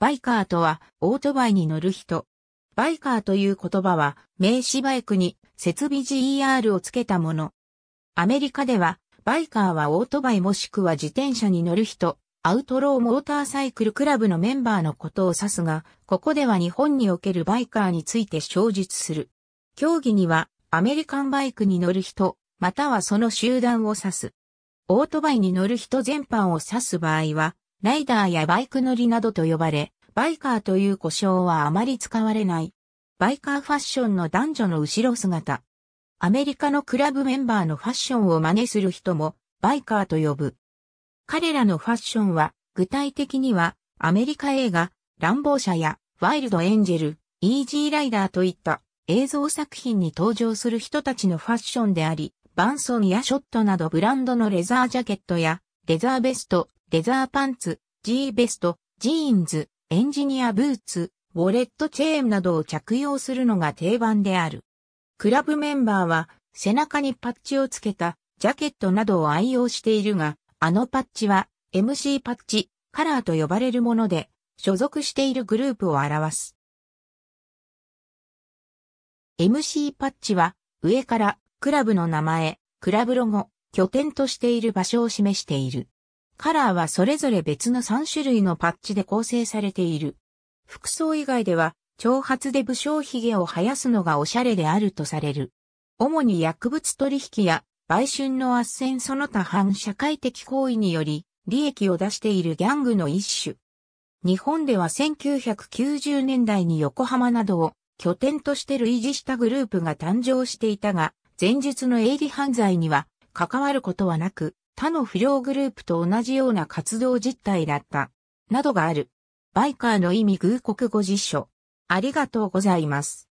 バイカーとは、オートバイに乗る人。バイカーという言葉は、名詞バイクに設備 GER をつけたもの。アメリカでは、バイカーはオートバイもしくは自転車に乗る人、アウトローモーターサイクルクラブのメンバーのことを指すが、ここでは日本におけるバイカーについて小述する。競技には、アメリカンバイクに乗る人、またはその集団を指す。オートバイに乗る人全般を指す場合は、ライダーやバイク乗りなどと呼ばれ、バイカーという呼称はあまり使われない。バイカーファッションの男女の後ろ姿。アメリカのクラブメンバーのファッションを真似する人も、バイカーと呼ぶ。彼らのファッションは、具体的には、アメリカ映画、乱暴者や、ワイルドエンジェル、イージーライダーといった映像作品に登場する人たちのファッションであり、バンソンやショットなどブランドのレザージャケットや、レザーベスト、レザーパンツ、G ベスト、ジーンズ、エンジニアブーツ、ウォレットチェーンなどを着用するのが定番である。クラブメンバーは背中にパッチをつけたジャケットなどを愛用しているが、あのパッチは MC パッチ、カラーと呼ばれるもので、所属しているグループを表す。MC パッチは上からクラブの名前、クラブロゴ、拠点としている場所を示している。カラーはそれぞれ別の3種類のパッチで構成されている。服装以外では、長髪で武将髭を生やすのがおしゃれであるとされる。主に薬物取引や売春の斡旋その他反社会的行為により利益を出しているギャングの一種。日本では1990年代に横浜などを拠点として類似したグループが誕生していたが、前述の営利犯罪には関わることはなく、他の不良グループと同じような活動実態だった、などがある。バイカーの意味偶国語辞書。ありがとうございます。